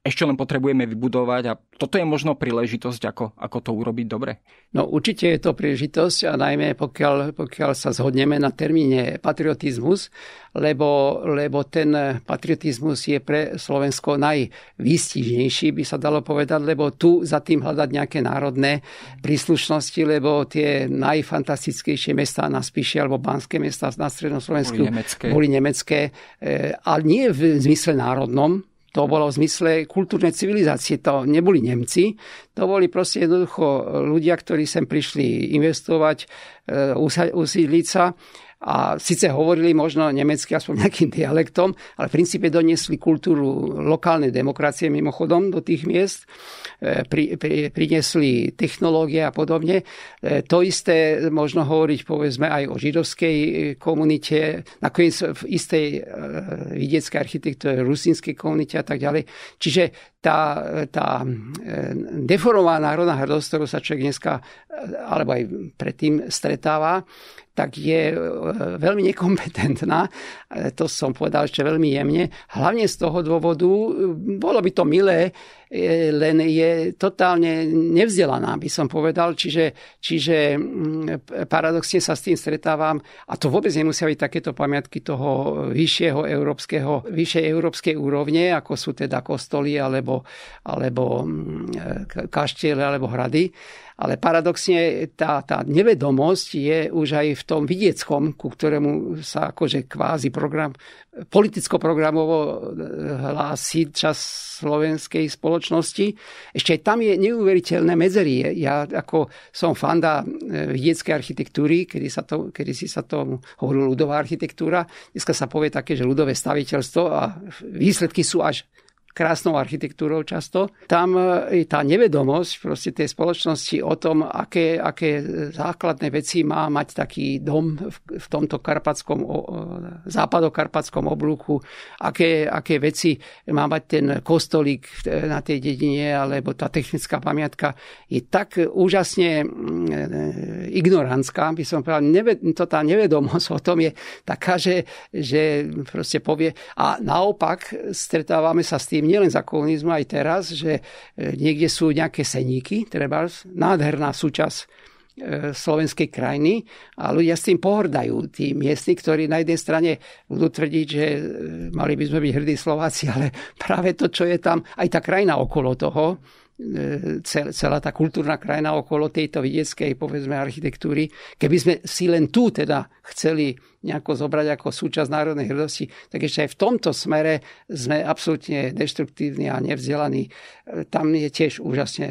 [SPEAKER 1] ešte len potrebujeme
[SPEAKER 2] vybudovať a toto je možno príležitosť, ako, ako to urobiť dobre. No určite je to príležitosť a najmä pokiaľ, pokiaľ sa zhodneme na termíne patriotizmus lebo, lebo ten patriotizmus je pre Slovensko najvýstižnejší, by sa dalo povedať, lebo tu za tým hľadať nejaké národné príslušnosti, lebo tie najfantastickejšie mesta na Spiši alebo banské mesta na Strednom Slovensku boli nemecké. Boli nemecké eh, ale nie v zmysle národnom, to bolo v zmysle kultúrnej civilizácie. To neboli Nemci, to boli proste jednoducho ľudia, ktorí sem prišli investovať, eh, usídliť sa a síce hovorili možno nemecky aspoň nejakým dialektom, ale v princípe doniesli kultúru lokálnej demokracie mimochodom do tých miest, e, pri, pri, priniesli technológie a podobne. E, to isté možno hovoriť povedzme aj o židovskej e, komunite, nakoniec v istej vidieckej architektúre, rusínskej komunite a tak ďalej. Čiže tá, tá e, deformovaná národná hrdosť, ktorú sa človek dneska, e, alebo aj predtým stretáva, tak je e, veľmi nekompetentná. To som povedal ešte veľmi jemne. Hlavne z toho dôvodu, bolo by to milé, len je totálne nevzdelaná, by som povedal. Čiže, čiže mm, paradoxne sa s tým stretávam. A to vôbec nemusia byť takéto pamiatky toho vyššieho európskeho, vyššej európskej úrovne, ako sú teda kostoly alebo alebo, mm, kaštiele alebo hrady. Ale paradoxne tá, tá nevedomosť je už aj v tom vidieckom, ku ktorému sa akože kvázi program, politicko-programovo e, hlási čas slovenskej spoločnosti. Ešte aj tam je neuveriteľné medzerie. Ja ako som fanda e, vidieckej architektúry, kedy, sa to, kedy si sa to hovorilo ľudová architektúra, dneska sa povie také, že ľudové staviteľstvo a výsledky sú až krásnou architektúrou často. Tam e, je tá nevedomosť proste tej spoločnosti o tom, aké, aké základné veci má mať taký dom v, v tomto karpatskom, západokarpatskom oblúku, aké, aké veci má mať ten kostolík na tej dedine, alebo tá technická pamiatka je tak úžasne mm, e, ignorantská, by som povedal, neved, to tá nevedomosť o tom je taká, že, že proste povie a naopak stretávame sa s tým, nielen za kolonizmu aj teraz, že e, niekde sú nejaké seníky, treba nádherná súčasť e, slovenskej krajiny a ľudia s tým pohrdajú. Tí miestni, ktorí na jednej strane budú tvrdiť, že e, mali by sme byť hrdí Slováci, (laughs) ale práve to, čo je tam, aj tá krajina okolo toho, celá tá kultúrna krajina okolo tejto vidieckej, povedzme, architektúry, keby sme si len tu teda chceli nejako zobrať ako súčasť národnej hrdosti, tak ešte aj v tomto smere sme absolútne deštruktívni a nevzdelaní. E, tam je tiež úžasne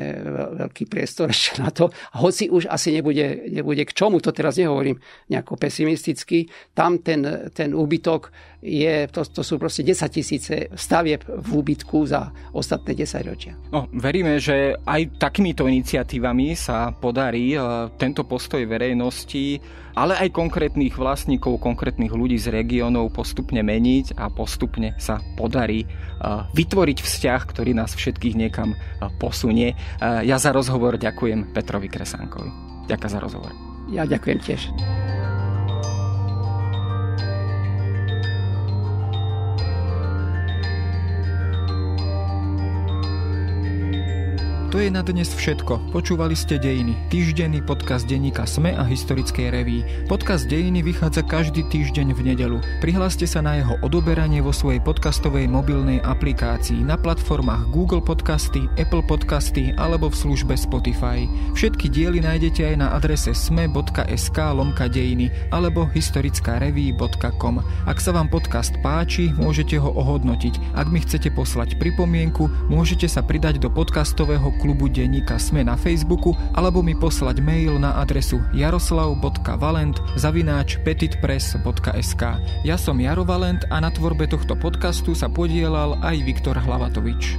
[SPEAKER 2] veľký priestor (laughs) ešte na to. Hoci už asi nebude, nebude k čomu, to teraz nehovorím nejako pesimisticky, tam ten, ten úbytok je, to, to sú proste 10 tisíce stavieb v úbytku za ostatné 10 ročia.
[SPEAKER 1] No, veríme, že aj takýmito iniciatívami sa podarí e, tento postoj verejnosti, ale aj konkrétnych vlastníkov konkrétnych ľudí z regiónov postupne meniť a postupne sa podarí e, vytvoriť vzťah, ktorý nás všetkých niekam e, posunie. E, ja za rozhovor ďakujem Petrovi Kresankovi. Ďakujem za rozhovor.
[SPEAKER 2] Ja ďakujem tiež.
[SPEAKER 1] To je na dnes všetko. Počúvali ste Dejiny, týždenný podcast denníka SME a historickej reví. Podcast Dejiny vychádza každý týždeň v nedelu. Prihláste sa na jeho odoberanie vo svojej podcastovej mobilnej aplikácii na platformách Google Podcasty, Apple Podcasty alebo v službe Spotify. Všetky diely nájdete aj na adrese sme.sk lomka dejiny alebo historickareví.com. Ak sa vám podcast páči, môžete ho ohodnotiť. Ak mi chcete poslať pripomienku, môžete sa pridať do podcastového klubu Denníka Sme na Facebooku alebo mi poslať mail na adresu jaroslav.valent zavináč petitpress.sk. Ja som Jaro Valent a na tvorbe tohto podcastu sa podielal aj Viktor Hlavatovič.